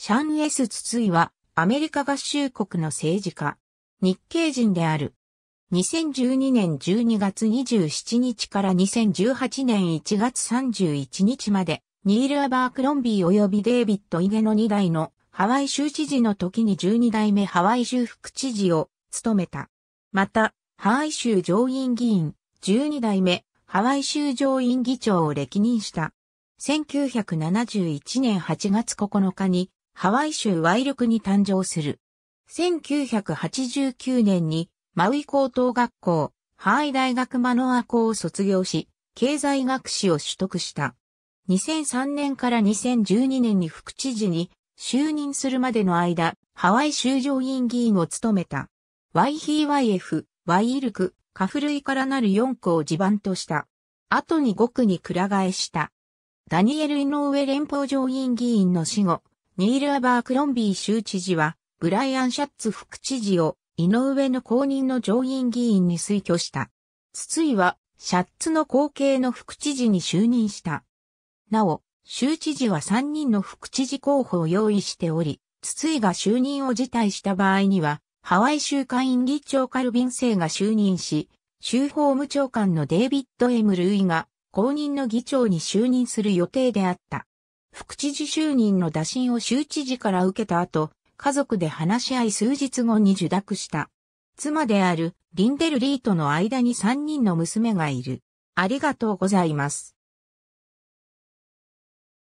シャン・エス・ツツイは、アメリカ合衆国の政治家、日系人である。2012年12月27日から2018年1月31日まで、ニール・アバークロンビー及びデイビッド・イゲの2代のハワイ州知事の時に12代目ハワイ州副知事を務めた。また、ハワイ州上院議員、12代目ハワイ州上院議長を歴任した。1971年8月9日にハワイ州ワイルクに誕生する。1989年にマウイ高等学校、ハワイ大学マノア校を卒業し、経済学士を取得した。2003年から2012年に副知事に就任するまでの間、ハワイ州上院議員を務めた。ワイヒーワイエフ、ワイイルク、カフルイからなる4区を地盤とした。後に5区にくら替えした。ダニエル・イノウエ連邦上院議員の死後、ニール・アバークロンビー州知事は、ブライアン・シャッツ副知事を、井上の公認の上院議員に推挙した。筒井は、シャッツの後継の副知事に就任した。なお、州知事は3人の副知事候補を用意しており、筒井が就任を辞退した場合には、ハワイ州会員議長カルビン生が就任し、州法務長官のデイビッド・エム・ルイが公認の議長に就任する予定であった。副知事就任の打診を州知事から受けた後、家族で話し合い数日後に受諾した。妻であるリンデル・リーとの間に3人の娘がいる。ありがとうございます。